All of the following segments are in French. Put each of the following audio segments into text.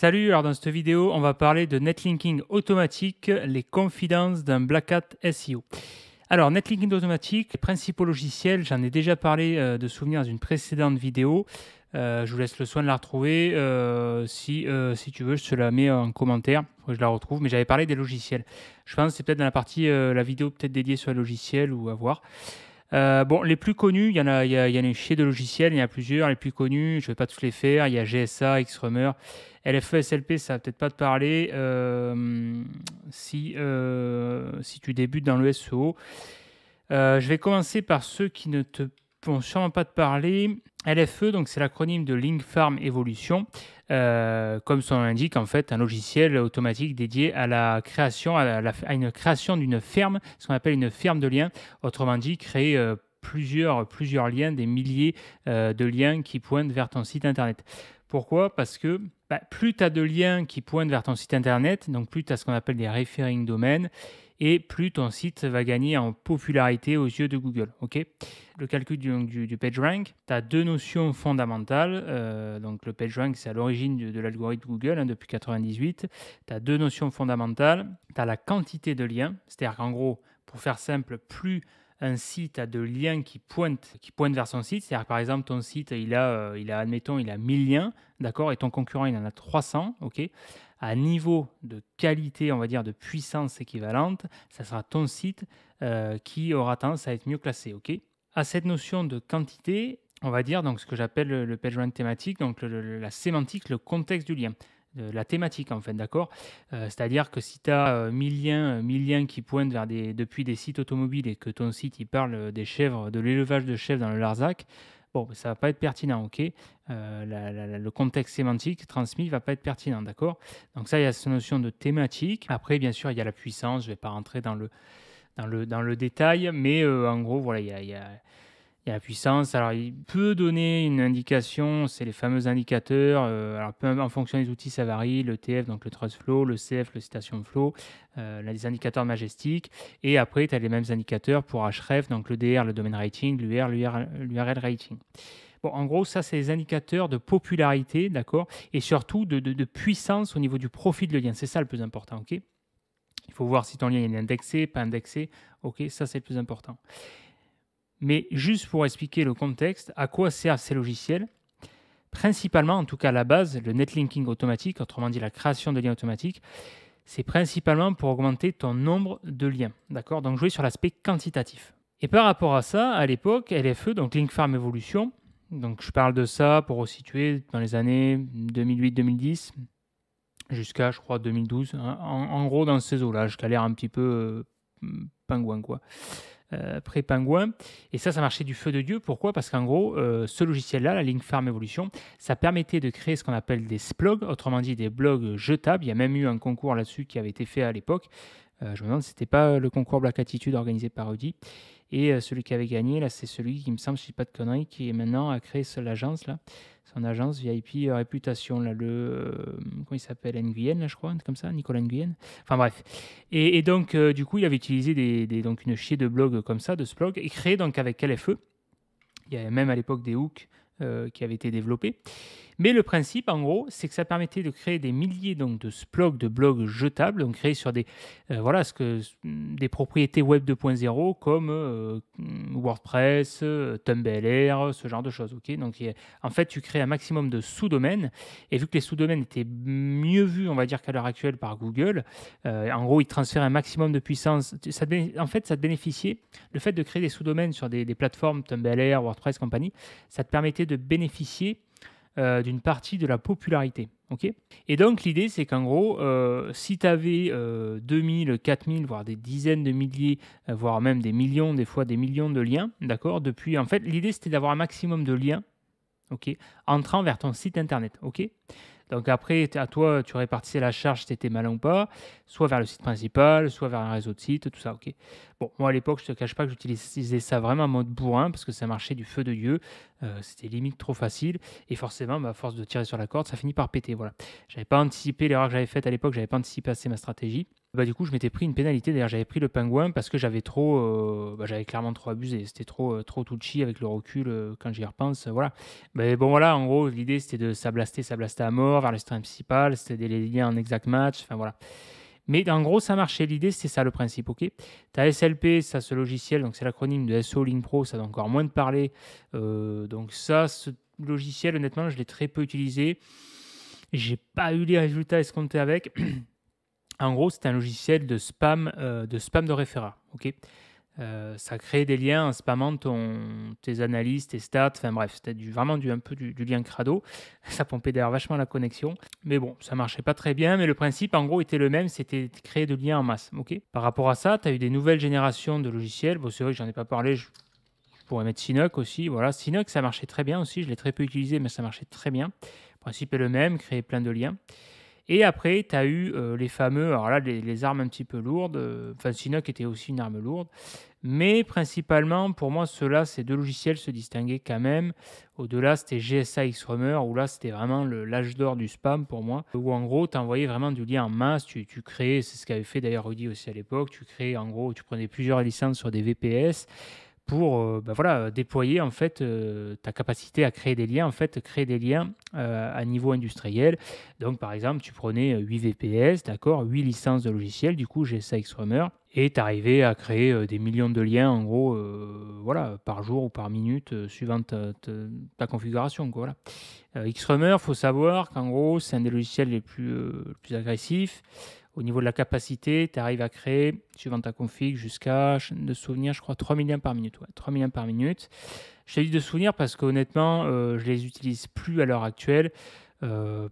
Salut, alors dans cette vidéo, on va parler de netlinking automatique, les confidences d'un Black Hat SEO. Alors, netlinking automatique, les principaux logiciels, j'en ai déjà parlé euh, de souvenirs dans une précédente vidéo. Euh, je vous laisse le soin de la retrouver. Euh, si, si tu veux, je te la mets en commentaire faut que je la retrouve. Mais j'avais parlé des logiciels. Je pense que c'est peut-être dans la partie, la vidéo peut-être dédiée sur les logiciels ou à voir. Euh, bon, les plus connus, il y en a, il y, a, de logiciels, il y en a plusieurs, les plus connus, je ne vais pas tous les faire. Il y a GSA, XRummer, LFSLP, e ça ne va peut-être pas te parler euh, si, euh, si tu débutes dans le SEO. je vais commencer par ceux qui ne te vont sûrement pas te parler. LFE, donc c'est l'acronyme de Link Farm Evolution, euh, comme son nom l'indique, en fait, un logiciel automatique dédié à la création, à, une création d'une ferme, ce qu'on appelle une ferme de liens. Autrement dit, créer euh, plusieurs, plusieurs liens, des milliers euh, de liens qui pointent vers ton site internet. Pourquoi Parce que bah, plus tu as de liens qui pointent vers ton site internet, donc plus tu as ce qu'on appelle des referring domaines, et plus ton site va gagner en popularité aux yeux de Google. ok le calcul du, PageRank, tu as deux notions fondamentales. Euh, donc le PageRank, c'est à l'origine de, l'algorithme Google hein, depuis 1998. Tu as deux notions fondamentales. Tu as la quantité de liens, c'est-à-dire qu'en gros, pour faire simple, plus un site a de liens qui pointent, qui vers son site. C'est-à-dire, par exemple, ton site, il a, euh, il a, admettons, il a 1000 liens, d'accord, et ton concurrent, il en a 300, ok à niveau de qualité, on va dire, de puissance équivalente, ça sera ton site euh, qui aura tendance à être mieux classé. ok à cette notion de quantité, on va dire donc ce que j'appelle le, page thématique, donc la sémantique, le contexte du lien. la thématique en fait, d'accord euh, C'est-à-dire que si tu as 1000, liens, qui pointent vers des, depuis des sites automobiles et que ton site il parle des chèvres, de l'élevage de chèvres dans le Larzac, Bon, ça va pas être pertinent, ok euh, Le contexte sémantique transmis va pas être pertinent, d'accord Donc ça, il y a cette notion de thématique. Après, bien sûr, il y a la puissance. Je vais pas rentrer dans le dans le dans le détail, mais euh, en gros, voilà, il il y a il la puissance. Alors, il peut donner une indication, c'est les fameux indicateurs. Euh, alors, en fonction des outils, ça varie. Le TF, donc le Trust Flow, le CF, le Citation Flow, euh, là, les indicateurs majestiques. Et après, tu as les mêmes indicateurs pour href, donc le DR, le Domain Rating, l'UR, l'URL Rating. Bon, en gros, ça, c'est les indicateurs de popularité, d'accord Et surtout de, puissance au niveau du profit de lien. C'est ça le plus important, ok Il faut voir si ton lien est indexé, pas indexé. Ok, ça, c'est le plus important. Mais juste pour expliquer le contexte, à quoi servent ces logiciels Principalement, en tout cas la base, le netlinking automatique, autrement dit la création de liens automatiques, c'est principalement pour augmenter ton nombre de liens. D'accord Donc jouer sur l'aspect quantitatif. Et par rapport à ça, à l'époque, LFE, donc Link Farm Evolution, donc je parle de ça pour situer dans les années 2008-2010 jusqu'à, je crois, 2012. Hein, en, gros, dans ces eaux-là, jusqu'à l'air un petit peu euh, pingouin, quoi après euh, pingouin Et ça, ça marchait du feu de Dieu. Pourquoi Parce qu'en gros, euh, ce logiciel-là, la Link Farm Evolution, ça permettait de créer ce qu'on appelle des splogs, autrement dit des blogs jetables. Il y a même eu un concours là-dessus qui avait été fait à l'époque. Euh, je me demande si ce pas le concours Black Attitude organisé par Audi. Et euh, celui qui avait gagné, là, c'est celui qui me semble, je ne dis pas de conneries, qui est maintenant a créé l'agence, là, son agence VIP euh, Réputation, là, le, euh, comment il s'appelle, Nguyen, là, je crois, comme ça, Nicolas Nguyen. Enfin bref. Et, donc, du coup, il avait utilisé des, donc une chier de blog comme ça, de ce blog, et créé donc avec LFE. Il y avait même à l'époque des hooks qui avaient été développés. Mais le principe, en gros, c'est que ça permettait de créer des milliers donc, de de blogs jetables, donc créés sur des, euh, voilà, ce que, des propriétés web 2.0 comme euh, WordPress, TumblR, ce genre de choses. ok donc, en fait, tu crées un maximum de sous-domaines. Et vu que les sous-domaines étaient mieux vus, on va dire, qu'à l'heure actuelle par Google, euh, en gros, ils transfèrent un maximum de puissance. Ça, en fait, ça te bénéficiait, le fait de créer des sous-domaines sur des, des plateformes, TumblR, WordPress, compagnie, ça te permettait de bénéficier euh, d'une partie de la popularité. ok et donc l'idée, c'est qu'en gros, euh, si tu avais 2000, 4000, voire des dizaines de milliers, euh, voire même des millions, des fois des millions de liens, d'accord Depuis, en fait, l'idée, c'était d'avoir un maximum de liens, ok Entrant vers ton site internet, ok donc après, à toi, tu répartissais la charge si tu étais malin ou pas, soit vers le site principal, soit vers un réseau de sites, tout ça, ok Bon, moi à l'époque, je te cache pas que j'utilisais ça vraiment en mode bourrin parce que ça marchait du feu de Dieu. Euh, c'était limite trop facile. Et forcément, bah, à force de tirer sur la corde, ça finit par péter. Voilà. J'avais pas anticipé l'erreur que j'avais faite à l'époque, j'avais pas anticipé assez ma stratégie. Bah, du coup, je m'étais pris une pénalité. D'ailleurs, j'avais pris le pingouin parce que j'avais trop. Euh, bah, j'avais clairement trop abusé. C'était trop, euh, trop touchy avec le recul quand j'y repense. voilà. Mais bah, bon, voilà, en gros, l'idée c'était de sablaster, sablaster à mort vers le stream principal. C'était des liens en exact match. Enfin, voilà. Mais en gros, ça marchait. L'idée, c'est ça le principe. Ok, tu as SLP, ça, ce logiciel, donc c'est l'acronyme de SO Pro, ça a encore moins de parler. Euh, donc, ça, ce logiciel, honnêtement, je l'ai très peu utilisé. J'ai pas eu les résultats escomptés avec. en gros, c'est un logiciel de spam, euh, de spam de Ok, euh, ça crée des liens en hein, spammant tes analyses, tes stats, enfin bref, c'était vraiment du, un peu du, lien crado. Ça pompait d'ailleurs vachement la connexion. Mais bon, ça marchait pas très bien, mais le principe en gros était le même, c'était de créer de liens en masse. ok Par rapport à ça, tu as eu des nouvelles générations de logiciels. Bon, c'est vrai que j'en ai pas parlé, je, pourrais mettre Sinoc aussi. Voilà, Sinoc ça marchait très bien aussi, je l'ai très peu utilisé, mais ça marchait très bien. Le principe est le même, créer plein de liens. Et après, tu as eu euh, les fameux, alors là, les, armes un petit peu lourdes. Euh, enfin, Synoc était aussi une arme lourde. Mais principalement, pour moi, ceux-là, ces deux logiciels se distinguaient quand même. Au-delà, c'était GSA XRummer, où là, c'était vraiment l'âge d'or du spam pour moi. Où en gros, tu envoyais vraiment du lien en masse. Tu, tu créais, c'est ce qu'avait fait d'ailleurs Rudy aussi à l'époque, tu créais en gros, tu prenais plusieurs licences sur des VPS pour euh, bah voilà, déployer en fait euh, ta capacité à créer des liens, en fait créer des liens euh, à niveau industriel. Donc par exemple, tu prenais 8 VPS, d'accord, 8 licences de logiciels, du coup j'ai X-Rummer et tu arrivais à créer des millions de liens en gros voilà, par jour ou par minute suivant ta, configuration. Quoi, voilà. il faut savoir qu'en gros, c'est un des logiciels les plus, les plus agressifs. Au niveau de la capacité, tu arrives à créer, suivant ta config, jusqu'à, de souvenirs, je crois, 3 millions par minute. Ouais, 3 millions par minute. Je t'ai dit de souvenir parce qu'honnêtement, honnêtement euh, je les utilise plus à l'heure actuelle. Euh,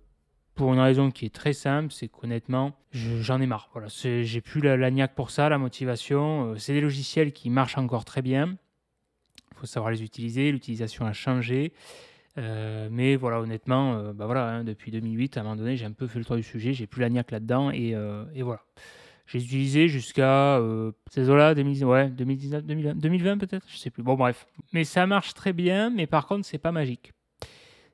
pour une raison qui est très simple, c'est qu'honnêtement, j'en ai marre. Voilà, j'ai plus la, la niaque pour ça, la motivation. Euh, c'est des logiciels qui marchent encore très bien. Il faut savoir les utiliser. L'utilisation a changé. Euh, mais voilà, honnêtement, euh, bah voilà, hein, depuis 2008, à un moment donné, j'ai un peu fait le tour du sujet, j'ai plus la niaque là-dedans, euh, et, voilà. J'ai utilisé jusqu'à ces eaux-là, 2019, ouais, 2019, 2020, 2020 peut-être, je sais plus. Bon, bref. Mais ça marche très bien, mais par contre, c'est pas magique.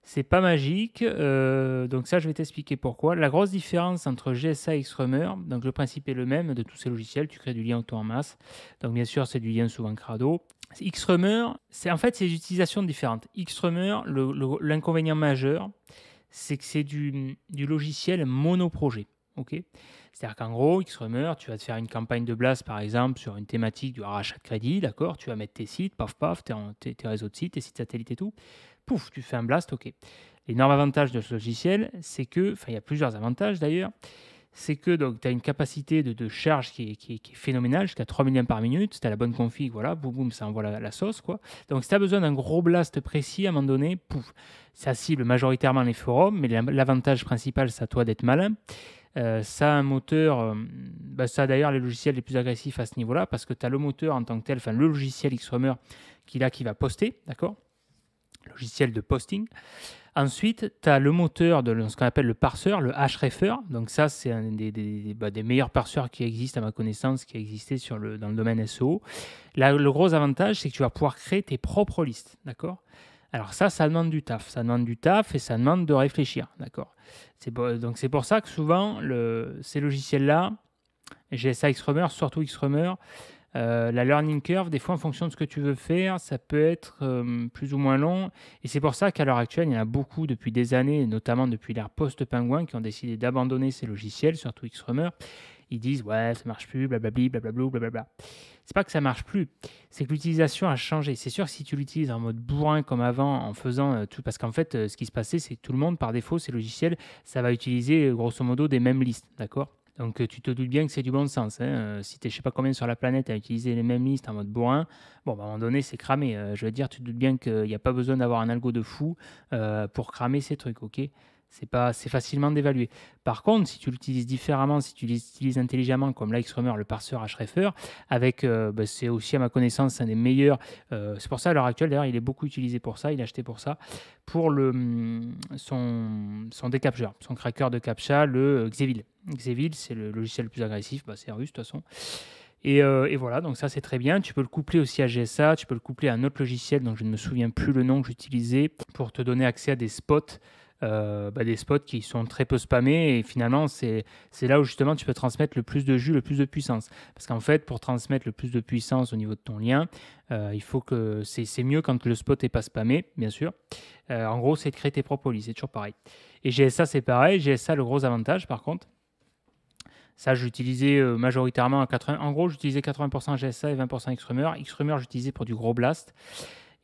C'est pas magique, euh, donc ça je vais t'expliquer pourquoi. La grosse différence entre GSA et XRUMmer, donc le principe est le même de tous ces logiciels, tu crées du lien auto en masse, donc bien sûr c'est du lien souvent crado. XRUMmer, c'est en fait c'est utilisations différentes. XRUMmer, l'inconvénient majeur, c'est que c'est du, logiciel monoprojet. ok c'est-à-dire qu'en gros, XRUMmer, tu vas te faire une campagne de Blast, par exemple, sur une thématique du rachat de crédit, d'accord Tu vas mettre tes sites, paf, paf, tes réseaux de sites, tes sites satellites et tout pouf, tu fais un blast, ok. L'énorme avantage de ce logiciel, c'est que, enfin il y a plusieurs avantages d'ailleurs, c'est que tu as une capacité de, charge qui est, qui qui est phénoménale, jusqu'à 3 millions par minute, si tu as la bonne config, voilà, boum boum, ça envoie la, sauce. quoi. Donc si tu as besoin d'un gros blast précis, à un moment donné, pouf, ça cible majoritairement les forums, mais l'avantage principal, c'est à toi d'être malin. Euh, ça a un moteur, euh, bah, ça d'ailleurs les logiciels les plus agressifs à ce niveau-là, parce que tu as le moteur en tant que tel, enfin le logiciel XROMer qui là qui va poster, d'accord logiciel de posting. Ensuite, tu as le moteur de ce qu'on appelle le parseur, le hrefer. Donc ça, c'est un bah, des, meilleurs parseurs qui existent, à ma connaissance, qui a sur le, dans le domaine SEO. Là, le gros avantage, c'est que tu vas pouvoir créer tes propres listes, d'accord alors ça, ça demande du taf, ça demande du taf et ça demande de réfléchir, d'accord Donc c'est pour ça que souvent, le, ces logiciels-là, GSA Xrummer, surtout Xrummer, euh, la learning curve, des fois, en fonction de ce que tu veux faire, ça peut être euh, plus ou moins long. Et c'est pour ça qu'à l'heure actuelle, il y en a beaucoup depuis des années, notamment depuis l'ère post-pingouin, qui ont décidé d'abandonner ces logiciels, surtout X-Rummer. Ils disent ouais, ça marche plus, blablabli, blablabla, blablabla. C'est pas que ça marche plus, c'est que l'utilisation a changé. C'est sûr, si tu l'utilises en mode bourrin comme avant, en faisant euh, tout, parce qu'en fait, ce qui se passait, c'est que tout le monde, par défaut, ces logiciels, ça va utiliser grosso modo des mêmes listes, d'accord donc euh, tu te doutes bien que c'est du bon sens. Hein. Euh, si tu es je sais pas combien sur la planète à utiliser les mêmes listes en mode bourrin, bon, bah, à un moment donné, c'est cramé. Euh, je veux dire, tu te doutes bien qu'il n'y a pas besoin d'avoir un algo de fou pour cramer ces trucs, ok c'est pas, c'est facilement d'évaluer. Par contre, si tu l'utilises différemment, si tu l'utilises intelligemment, comme lx le parseur HREFER, avec, euh, bah, c'est aussi à ma connaissance un des meilleurs. Euh, c'est pour ça à l'heure actuelle, d'ailleurs, il est beaucoup utilisé pour ça, il est acheté pour ça, pour le hum, son son son cracker de captcha, le Xevil. Euh, Xevil, c'est le logiciel le plus agressif, bah, c'est russe de toute façon. Et, et, voilà, donc ça c'est très bien. Tu peux le coupler aussi à GSA, tu peux le coupler à un autre logiciel dont je ne me souviens plus le nom que j'utilisais pour te donner accès à des spots euh, bah, des spots qui sont très peu spammés. Et finalement, c'est là où justement tu peux transmettre le plus de jus, le plus de puissance. Parce qu'en fait, pour transmettre le plus de puissance au niveau de ton lien, euh, il faut que c'est mieux quand le spot n'est pas spammé, bien sûr. Euh, en gros, c'est de créer tes propres lits, c'est toujours pareil. Et GSA, c'est pareil. GSA, le gros avantage, par contre, ça, j'utilisais majoritairement à 80... En gros, j'utilisais 80% GSA et 20% x rumeur j'utilisais pour du gros blast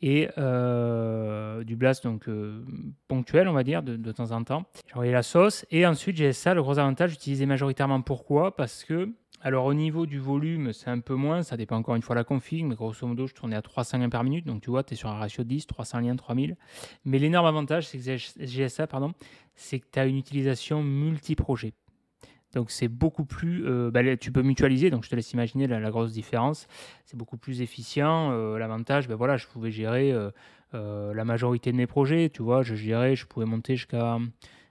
et euh, du blast donc euh, ponctuel on va dire de, temps en temps. J'ai envoyé la sauce et ensuite j'ai ça le gros avantage j'utilisais majoritairement pourquoi parce que alors au niveau du volume c'est un peu moins ça dépend encore une fois de la config mais grosso modo je tournais à 300 liens par minute donc tu vois tu es sur un ratio de 10 300 liens 3000 mais l'énorme avantage c'est que GSA pardon c'est que tu as une utilisation multi-projet. Donc c'est beaucoup plus, euh, bah, tu peux mutualiser, donc je te laisse imaginer la, grosse différence. C'est beaucoup plus efficient. Euh, l'avantage, ben voilà, je pouvais gérer euh, la majorité de mes projets. Tu vois, je gérais, je pouvais monter jusqu'à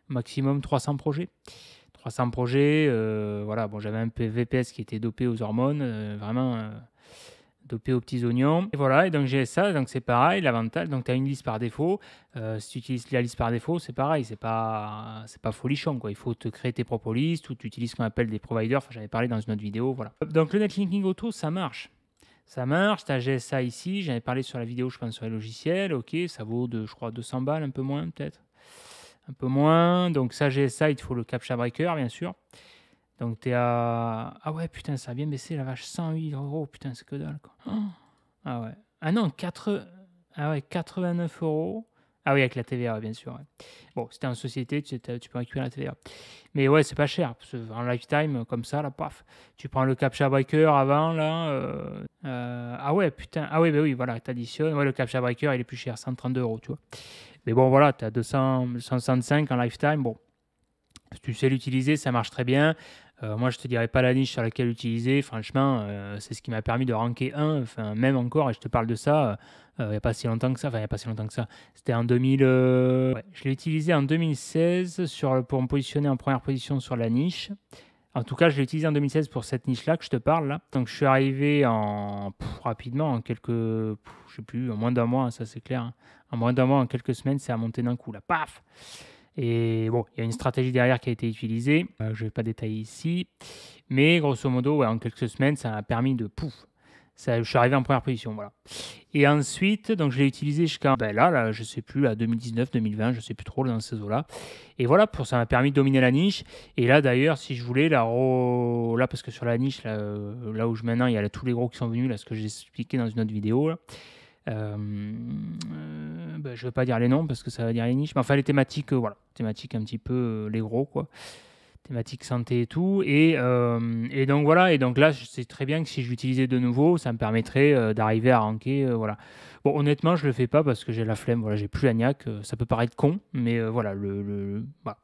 maximum 300 projets. 300 projets, voilà, bon, j'avais un VPS qui était dopé aux hormones, vraiment dopé aux petits oignons. Et voilà, et donc j'ai ça, donc c'est pareil, l'avantage, donc tu as une liste par défaut. Euh, si tu utilises la liste par défaut, c'est pareil, c'est pas, c'est pas folichon, quoi. Il faut te créer tes propres listes ou tu utilises ce qu'on appelle des providers, enfin, j'avais parlé dans une autre vidéo, voilà. Donc le netlinking auto, ça marche. Ça marche, tu as GSA ici, j'avais parlé sur la vidéo, je pense, sur les logiciels, ok, ça vaut, de, je crois, 200 balles, un peu moins peut-être. Un peu moins, donc ça GSA, il te faut le CAPTCHA Breaker, bien sûr. Donc, t'es à. Ah ouais, putain, ça a bien baissé la vache. 108 euros, putain, c'est que dalle, quoi. ah ouais. Ah non, 4... 89 ah euros. Ah oui, avec la TVA, bien sûr. si Bon, c'était en société, tu, peux récupérer la TVA. Mais ouais, c'est pas cher. en lifetime, comme ça, là, paf. Tu prends le CAPTCHA Breaker avant, là. Euh, euh, ah ouais, putain. Ah ouais, ben bah oui, voilà, t'additionnes. Ouais, le Capcha Breaker, il est plus cher, 132 euros, tu vois. Mais bon, voilà, t'as 265 en lifetime. Bon, tu sais l'utiliser, ça marche très bien. Euh, moi, je te dirais pas la niche sur laquelle utiliser. Franchement, euh, c'est ce qui m'a permis de ranker 1, enfin, même encore, et je te parle de ça, euh, il n'y a pas si longtemps que ça. Enfin, il n'y a pas si longtemps que ça. C'était en 2000. je l'ai utilisé en 2016 sur, pour me positionner en première position sur la niche. En tout cas, je l'ai utilisé en 2016 pour cette niche-là que je te parle. Là. Donc, je suis arrivé en rapidement, en quelques, je je sais plus, en moins d'un mois, ça c'est clair. Hein. En moins d'un mois, en quelques semaines, c'est à monter d'un coup. Là, paf et bon, il y a une stratégie derrière qui a été utilisée, euh, je ne vais pas détailler ici, mais grosso modo, en quelques semaines, ça m'a permis de pouf. je suis arrivé en première position, voilà. Et ensuite, donc je l'ai utilisé jusqu'à ben là, là, je sais plus, à 2019, 2020, je ne sais plus trop dans ces eaux-là. Et voilà, pour ça m'a permis de dominer la niche. Et là, d'ailleurs, si je voulais, là, là parce que sur la niche, là, euh, là où je maintenant, il y a tous les gros qui sont venus, là, ce que j'ai expliqué dans une autre vidéo. Là. euh, euh bah, je ne vais pas dire les noms parce que ça va dire les niches, mais enfin les thématiques, euh, voilà, thématiques un petit peu euh, les gros, quoi thématiques santé et tout. Euh, et, donc voilà, et donc là, je sais très bien que si j'utilisais de nouveau, ça me permettrait d'arriver à ranker. voilà. Bon, honnêtement, je ne le fais pas parce que j'ai la flemme, voilà, j'ai plus la niaque. ça peut paraître con, mais voilà, le, le, ce bah,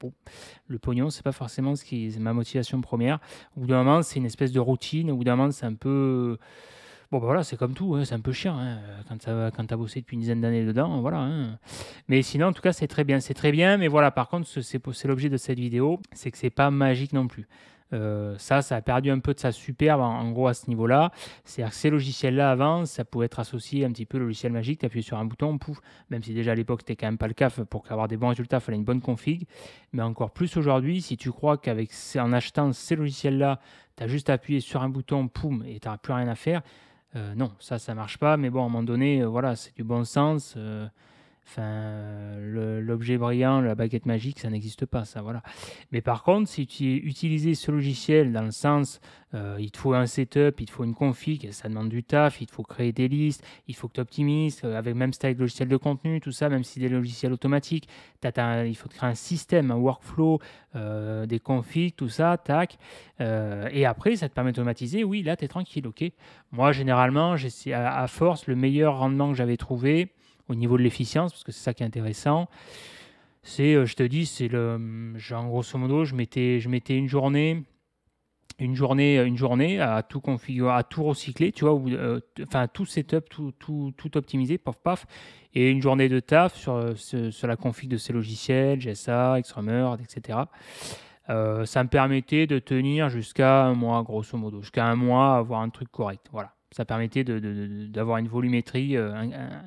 n'est pognon, c'est pas forcément ce qui est ma motivation première. Au bout d'un moment, c'est une espèce de routine. Au bout d'un moment, c'est un peu. Bon, ben voilà, c'est comme tout, hein, c'est un peu chiant hein, quand, ça, quand tu as bossé depuis une dizaine d'années dedans. Voilà, hein. Mais sinon, en tout cas, c'est très bien, c'est très bien. Mais voilà, par contre, c'est l'objet de cette vidéo, c'est que c'est pas magique non plus. Euh, ça, ça a perdu un peu de sa superbe en, gros à ce niveau-là. C'est-à-dire que ces logiciels-là, avant, ça pouvait être associé un petit peu au logiciel magique, tu appuies sur un bouton, pouf, même si déjà à l'époque, c'était quand même pas le cas, pour avoir des bons résultats, il fallait une bonne config. Mais encore plus aujourd'hui, si tu crois qu'avec achetant ces logiciels-là, tu as juste appuyé sur un bouton, poum, et tu plus rien à faire, euh, non, ça, ça marche pas. Mais bon, à un moment donné, euh, voilà, c'est du bon sens. Euh, Enfin, l'objet brillant, la baguette magique, ça n'existe pas, ça, voilà. Mais par contre, si tu utilises ce logiciel dans le sens, euh, il te faut un setup, il te faut une config, ça demande du taf, il te faut créer des listes, il faut que tu optimises, euh, avec même si de logiciels de contenu, tout ça, même si des logiciels automatiques, il faut créer un système, un workflow, euh, des configs, tout ça, tac. et après, ça te permet d'automatiser, oui, là, tu es tranquille, ok. Moi, généralement, à, à force, le meilleur rendement que j'avais trouvé, au niveau de l'efficience, parce que c'est ça qui est intéressant. C'est, euh, je te dis, c'est le, grosso modo, je mettais, je mettais une journée, une journée, euh, une journée à tout configurer, à tout recycler, tu vois, euh, enfin tout setup, tout, tout, tout optimisé, paf paf, et une journée de taf sur, sur la config de ces logiciels, GSA, Xrummer, etc. ça me permettait de tenir jusqu'à un mois, grosso modo, jusqu'à un mois, avoir un truc correct, voilà ça permettait d'avoir une volumétrie euh,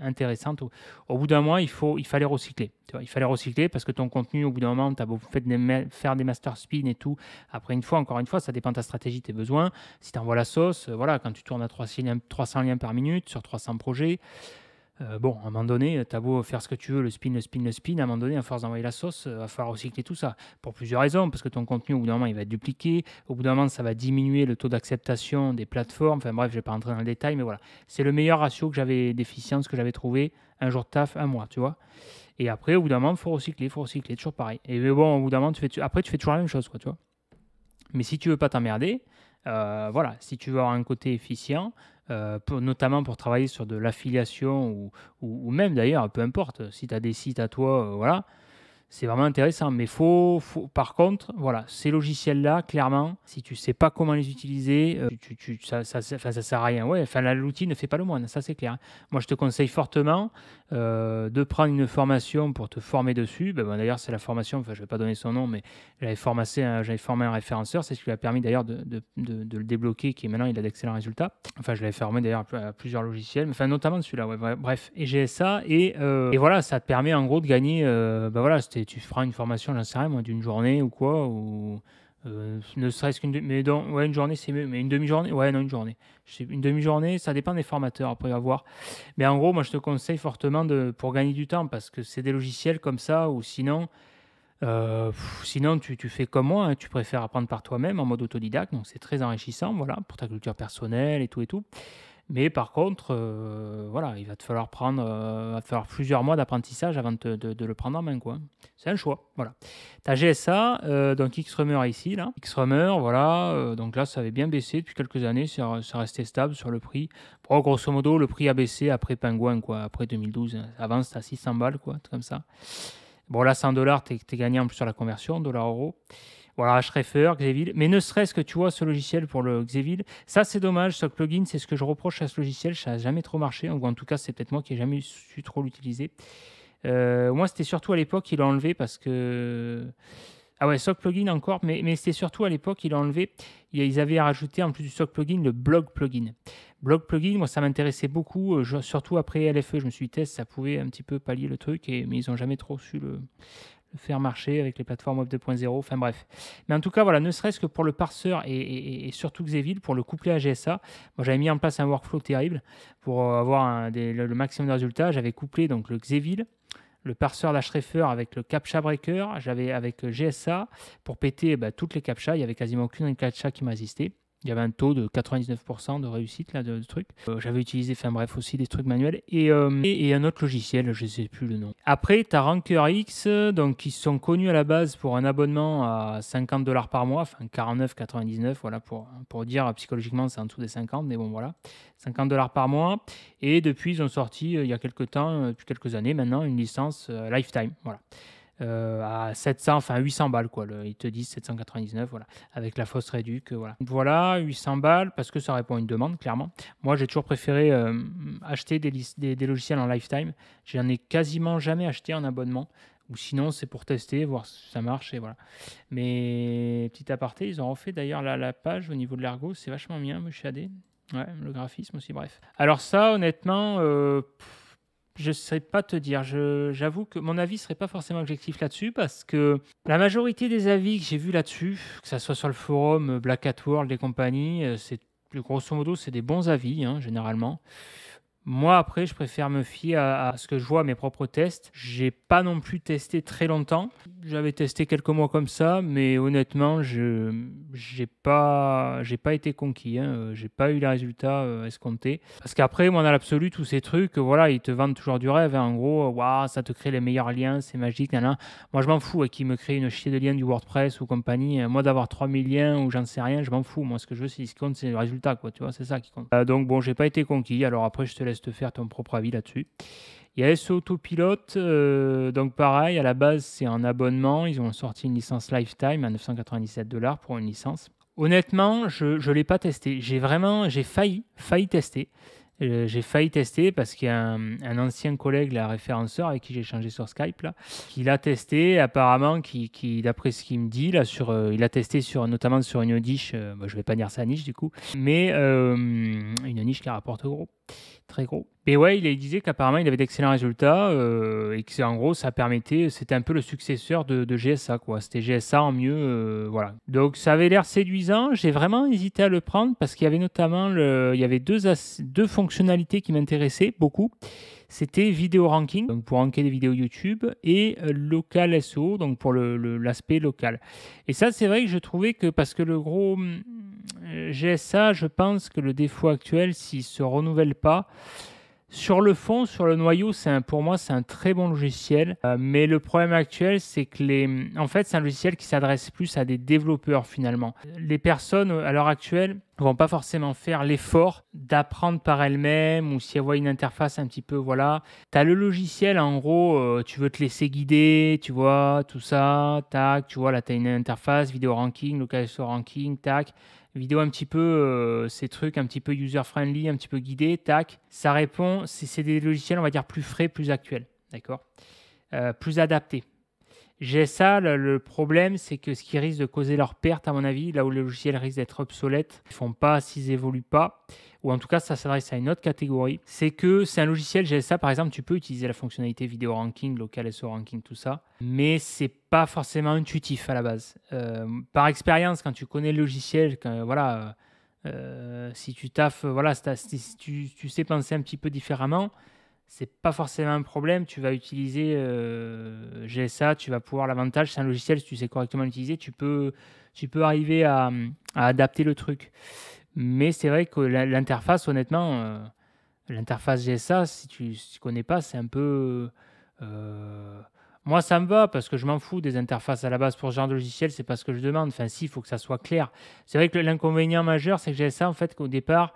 intéressante. Au bout d'un mois, il, faut, il fallait recycler. il fallait recycler parce que ton contenu, au bout d'un moment, tu as beau des faire des master spins et tout. Après, une fois, encore une fois, ça dépend de ta stratégie, tes besoins. Si tu envoies la sauce, euh, voilà, quand tu tournes à 300 liens par minute sur 300 projets, euh, bon, à un moment donné, euh, t'as beau faire ce que tu veux, le spin, le spin, le spin, à un moment donné, à force d'envoyer la sauce, il euh, va falloir recycler tout ça. Pour plusieurs raisons, parce que ton contenu, au bout d'un moment, il va être dupliqué, au bout d'un moment, ça va diminuer le taux d'acceptation des plateformes. Enfin bref, je ne vais pas rentrer dans le détail, mais voilà. C'est le meilleur ratio que j'avais d'efficience que j'avais trouvé un jour de taf, un mois, tu vois. Et après, au bout d'un moment, il faut recycler, il faut recycler, toujours pareil. Et bon, au bout d'un moment, tu fais, après, tu fais toujours la même chose, quoi, tu vois. Mais si tu veux pas t'emmerder, voilà, si tu veux avoir un côté efficient, euh, notamment pour travailler sur de l'affiliation ou, même d'ailleurs, peu importe, si tu as des sites à toi, euh, voilà, c'est vraiment intéressant. Mais faut, faut par contre, voilà, ces logiciels-là, clairement, si tu sais pas comment les utiliser, euh, tu, tu, ça, ça, ça, sert à rien. Ouais, enfin, l'outil ne fait pas le moine, ça c'est clair. Moi, je te conseille fortement euh, de prendre une formation pour te former dessus. Ben, ben, d'ailleurs, c'est la formation, enfin, je vais pas donner son nom, mais j'avais formé, un référenceur, c'est ce qui lui a permis d'ailleurs de, de, de, le débloquer, qui maintenant il a d'excellents résultats. Enfin, je l'avais formé d'ailleurs à plusieurs logiciels, enfin, notamment celui-là, ouais, bref, et GSA, et, euh, et voilà, ça te permet en gros de gagner, ben voilà, c'était tu feras une formation, j'en sais rien, d'une journée ou quoi, ou euh, ne serait-ce qu'une mais dans, ouais, une journée c'est mais une demi-journée, ouais, non, une journée. une demi-journée, ça dépend des formateurs, après à voir. Mais en gros, moi, je te conseille fortement de, pour gagner du temps, parce que c'est des logiciels comme ça, ou sinon, euh, sinon, tu, fais comme moi, hein, tu préfères apprendre par toi-même en mode autodidacte, donc c'est très enrichissant, voilà, pour ta culture personnelle et tout et tout. Mais par contre, euh, voilà, il va te falloir prendre, euh, va plusieurs mois d'apprentissage avant de, le prendre en main, quoi. C'est un choix, voilà. Ta GSA, euh, donc Xrummer ici, là. Xrummer, voilà, euh, donc là, ça avait bien baissé depuis quelques années, ça, restait stable sur le prix. Bon, grosso modo, le prix a baissé après Pingouin, quoi, après 2012. Avant, c'était à 600 balles, quoi, tout comme ça. Bon, là, 100 dollars, tu gagné gagnant plus sur la conversion, dollar-euro voilà, Hreffer, Xeville, mais ne serait-ce que tu vois ce logiciel pour le Xevil. ça c'est dommage, ce plugin, c'est ce que je reproche à ce logiciel, ça n'a jamais trop marché, ou en tout cas c'est peut-être moi qui n'ai jamais su trop l'utiliser. Euh, moi c'était surtout à l'époque qu'il a enlevé parce que... Ah ouais, Sockplugin plugin encore, mais, c'était surtout à l'époque qu'il a enlevé, ils avaient rajouté en plus du Sockplugin, plugin le blog plugin. Blog plugin, moi ça m'intéressait beaucoup, euh, surtout après LFE, je me suis dit, test, ça pouvait un petit peu pallier le truc, mais ils n'ont jamais trop su le, le faire marcher avec les plateformes Web 2.0, enfin bref. Mais en tout cas, voilà, ne serait-ce que pour le parseur et, surtout Xevil, pour le coupler à GSA, moi j'avais mis en place un workflow terrible pour euh, avoir le, maximum de résultats. J'avais couplé donc le Xevil, le parseur d'Hreffer avec le CAPTCHA Breaker, j'avais avec euh, GSA pour péter bah, toutes les CAPTCHA, il n'y avait quasiment aucune CAPTCHA qui m'a assisté. Il y avait un taux de 99% de réussite là, de, trucs. truc. Euh, j'avais utilisé, enfin bref, aussi des trucs manuels euh, et, et, un autre logiciel, je ne sais plus le nom. Après, tu as X, donc ils sont connus à la base pour un abonnement à 50 dollars par mois, enfin 49,99, voilà, pour, pour dire euh, psychologiquement c'est en dessous des 50, mais bon voilà, 50 dollars par mois. Et depuis, ils ont sorti il y a quelques temps, depuis quelques années maintenant, une licence Lifetime, voilà. Euh, à 700, enfin 800 balles quoi. Le, ils te disent 799, voilà, avec la fausse réduque, euh, voilà. Voilà, 800 balles parce que ça répond à une demande clairement. Moi, j'ai toujours préféré euh, acheter des, des logiciels en lifetime. J'en ai quasiment jamais acheté en abonnement ou sinon c'est pour tester, voir si ça marche et voilà. Mais petit aparté, ils ont refait d'ailleurs la, page au niveau de l'ergo c'est vachement bien, me Ouais, le graphisme aussi, bref. Alors ça, honnêtement, euh, je ne sais pas te dire. J'avoue que mon avis ne serait pas forcément objectif là-dessus parce que la majorité des avis que j'ai vus là-dessus, que ce soit sur le forum Black Hat World et compagnie, euh, c'est grosso modo, c'est des bons avis hein, généralement. Moi, après, je préfère me fier à, ce que je vois, à mes propres tests. J'ai pas non plus testé très longtemps. J'avais testé quelques mois comme ça, mais honnêtement, je j'ai pas, j'ai pas été conquis. Hein. Euh, j'ai pas eu les résultats euh, escomptés. Parce qu'après, moi, dans l'absolu, tous ces trucs, euh, voilà, ils te vendent toujours du rêve. Hein. En gros, ça te crée les meilleurs liens, c'est magique. Nan, Moi, je m'en fous et qui me crée une chier de liens du WordPress ou compagnie. Moi, d'avoir 3000 liens ou j'en sais rien, je m'en fous. Moi, ce que je veux, c'est ce qui compte, c'est le résultat, quoi. Tu vois, c'est ça qui compte. donc, bon, j'ai pas été conquis. Alors après, je te laisse te faire ton propre avis là-dessus. Il y a S-Autopilot, euh, donc pareil, à la base c'est un abonnement, ils ont sorti une licence lifetime à 997 dollars pour une licence. Honnêtement, je ne l'ai pas testé, j'ai vraiment, j'ai failli, failli tester. Euh, j'ai failli tester parce qu'il y a un, ancien collègue, la référenceur avec qui j'ai échangé sur Skype, là, qui l'a testé, apparemment, qui, qui d'après ce qu'il me dit, là, sur, euh, il a testé sur, notamment sur une niche, je ne vais pas dire sa niche du coup, mais une niche qui rapporte gros. Très gros. Mais ouais, il disait qu'apparemment, il avait d'excellents résultats euh, et que, en gros, ça permettait, c'était un peu le successeur de, GSA, quoi. C'était GSA en mieux, euh, voilà. Donc, ça avait l'air séduisant. J'ai vraiment hésité à le prendre parce qu'il y avait notamment, il y avait deux, deux fonctionnalités qui m'intéressaient beaucoup. C'était vidéo ranking, donc pour ranker des vidéos YouTube, et euh, local SEO, donc pour l'aspect local. Et ça, c'est vrai que je trouvais que, parce que le gros, hum, GSA, je pense que le défaut actuel, s'il ne se renouvelle pas, sur le fond, sur le noyau, un, pour moi, c'est un très bon logiciel. Euh, mais le problème actuel, c'est que les, en fait, c'est un logiciel qui s'adresse plus à des développeurs finalement. Les personnes, à l'heure actuelle, vont pas forcément faire l'effort d'apprendre par elles-mêmes ou si elles voient une interface un petit peu, voilà. Tu as le logiciel, en gros, euh, tu veux te laisser guider, tu vois, tout ça, tac, tu vois, là, tu as une interface, vidéo ranking, location ranking, tac vidéo un petit peu, euh, ces trucs un petit peu user-friendly, un petit peu guidé tac, ça répond, c'est des logiciels, on va dire, plus frais, plus actuels, d'accord euh, Plus adaptés, GSA, le problème, c'est que ce qui risque de causer leur perte, à mon avis, là où le logiciel risque d'être obsolète, ils font pas s'ils évoluent pas, ou en tout cas ça s'adresse à une autre catégorie, c'est que c'est un logiciel GSA, par exemple, tu peux utiliser la fonctionnalité vidéo ranking, local SEO ranking, tout ça, mais c'est pas forcément intuitif à la base. Euh, par expérience, quand tu connais le logiciel, voilà, euh, si tu taffes, voilà, tu sais penser un petit peu différemment, c'est pas forcément un problème. Tu vas utiliser euh, GSA, tu vas pouvoir l'avantage, c'est un logiciel, si tu sais correctement l'utiliser, tu peux, tu peux arriver à, adapter le truc. Mais c'est vrai que l'interface, honnêtement, euh, l'interface GSA, si tu ne connais pas, c'est un peu. Euh, moi, ça me va parce que je m'en fous des interfaces à la base pour ce genre de logiciel, c'est pas ce que je demande. Enfin, si, il faut que ça soit clair. C'est vrai que l'inconvénient majeur, c'est que j'ai ça en fait qu'au départ,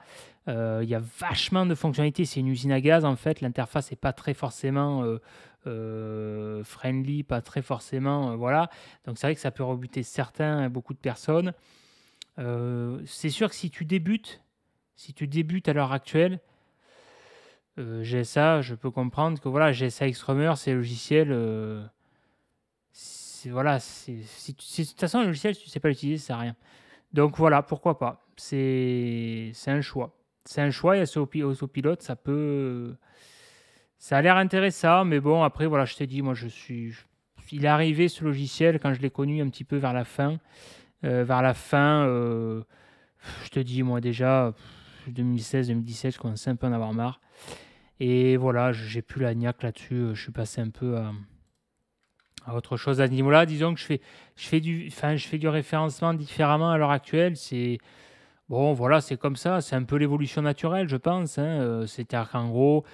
euh, il y a vachement de fonctionnalités. C'est une usine à gaz en fait. L'interface n'est pas très forcément euh, euh, friendly, pas très forcément. voilà. Donc, c'est vrai que ça peut rebuter certains, beaucoup de personnes. c'est sûr que si tu débutes, si tu débutes à l'heure actuelle, euh, j'ai GSA, je peux comprendre que voilà, GSA Extremeur, euh, c'est logiciel. voilà, c'est, si, de toute façon, un logiciel, tu ne sais pas l'utiliser, ça sert à rien. Donc voilà, pourquoi pas. C'est, un choix. C'est un choix, et autopilote, ça peut. Ça a l'air intéressant, mais bon, après, voilà, je t'ai dit, moi, je suis. il est arrivé ce logiciel quand je l'ai connu un petit peu vers la fin. Euh, vers la fin, je te dis, moi, déjà. 2016-2017, je commençais un peu à en avoir marre. Et voilà, j'ai plus la niaque là-dessus. Euh, je suis passé un peu à, autre chose à niveau-là. Disons que je fais, je fais du, enfin, je fais du référencement différemment à l'heure actuelle. C'est bon, voilà, c'est comme ça. C'est un peu l'évolution naturelle, je pense. Hein. Euh, c'est-à-dire qu'en gros,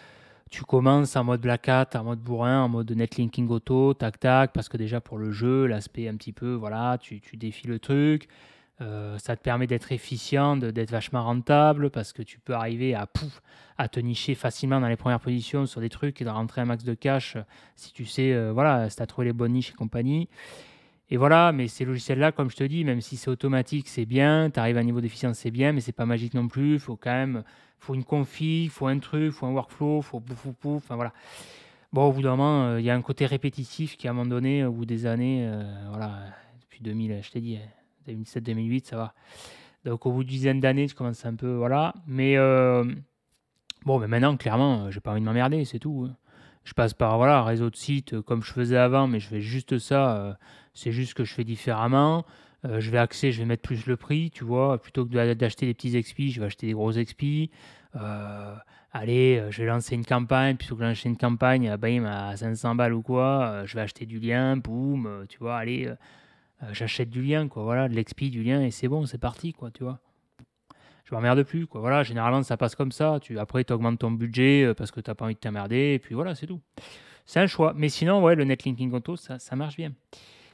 tu commences en mode Black Hat, en mode bourrin, en mode netlinking auto, tac tac, parce que déjà pour le jeu, l'aspect un petit peu, voilà, tu, tu défies le truc. Euh, ça te permet d'être efficient, d'être vachement rentable parce que tu peux arriver à, pouf, à te nicher facilement dans les premières positions sur des trucs et de rentrer un max de cash euh, si tu sais, euh, voilà, si tu as trouvé les bonnes niches et compagnie. Et voilà, mais ces logiciels-là, comme je te dis, même si c'est automatique, c'est bien, tu arrives à un niveau d'efficience, c'est bien, mais c'est pas magique non plus. Il faut quand même, faut une config, faut un truc, faut un workflow, faut pouf, pouf, pouf, enfin voilà. Bon, au bout d'un moment, il y a un côté répétitif qui, à un moment donné, au bout des années, voilà, depuis 2000, je t'ai dit, 2007-2008, ça va. Donc au bout de dizaine d'années, je commence un peu, voilà. Mais euh, bon, mais maintenant, clairement, euh, j'ai pas envie de m'emmerder, c'est tout. Hein. Je passe par voilà, réseau de sites euh, comme je faisais avant, mais je fais juste ça. c'est juste que je fais différemment. je vais axer, je vais mettre plus le prix, tu vois. Plutôt que d'acheter des petits expis, je vais acheter des gros expis. allez, je vais lancer une campagne, plutôt que lancer une campagne, à eh 500 ben, balles ou quoi, je vais acheter du lien, boum, tu vois, allez, euh, j'achète du lien, quoi, voilà, de l'expi, du lien, et c'est bon, c'est parti, quoi, tu vois. Je m'emmerde plus, quoi, voilà, généralement ça passe comme ça, tu, après tu augmentes ton budget euh, parce que tu n'as pas envie de t'emmerder, et puis voilà, c'est tout. C'est un choix, mais sinon, ouais, le netlinking auto, ça, ça marche bien.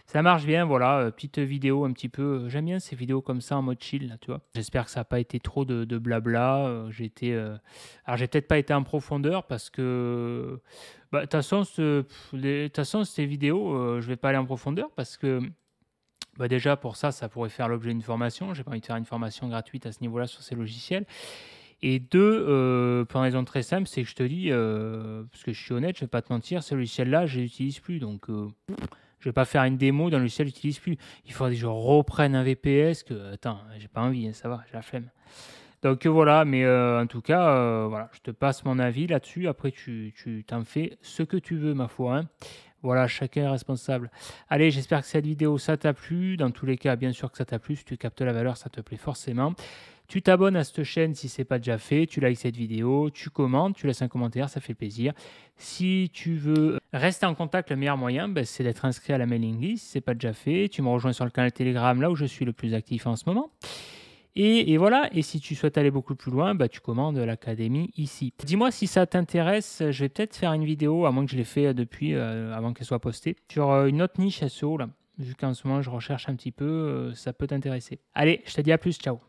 Ça marche bien, voilà, euh, petite vidéo un petit peu, j'aime bien ces vidéos comme ça en mode chill, là, tu vois. J'espère que ça n'a pas été trop de, de blabla, Alors j'ai peut-être pas été en profondeur parce que... Bah, de toute façon, ces vidéos, je vais pas aller en profondeur parce que bah déjà, pour ça, ça pourrait faire l'objet d'une formation. J'ai pas envie de faire une formation gratuite à ce niveau-là sur ces logiciels. Et deux, euh, pour une raison très simple, c'est que je te dis, euh, parce que je suis honnête, je vais pas te mentir, ce logiciel-là, je l'utilise plus. Donc, euh, je vais pas faire une démo dans le logiciel que j'utilise plus. Il faudrait que je reprenne un VPS que, attends, j'ai pas envie, hein, ça va, j'ai la flemme. Donc voilà, mais en tout cas, voilà, je te passe mon avis là-dessus. Après, tu t'en fais ce que tu veux, ma foi. Hein. Voilà, chacun est responsable. Allez, j'espère que cette vidéo, ça t'a plu. Dans tous les cas, bien sûr que ça t'a plu. Si tu captes la valeur, ça te plaît forcément. Tu t'abonnes à cette chaîne si ce n'est pas déjà fait, tu likes cette vidéo, tu commentes, tu laisses un commentaire, ça fait plaisir. Si tu veux rester en contact, le meilleur moyen, ben, c'est d'être inscrit à la mailing list si ce n'est pas déjà fait. Tu me rejoins sur le canal Telegram, là où je suis le plus actif en ce moment. Et, voilà, et si tu souhaites aller beaucoup plus loin, bah, tu commandes l'académie ici. Dis-moi si ça t'intéresse, je vais peut-être faire une vidéo, à moins que je l'ai fait euh, depuis, euh, avant qu'elle soit postée, sur euh, une autre niche SEO, là. Vu qu'en ce moment, je recherche un petit peu, ça peut t'intéresser. Allez, je te dis à plus, ciao.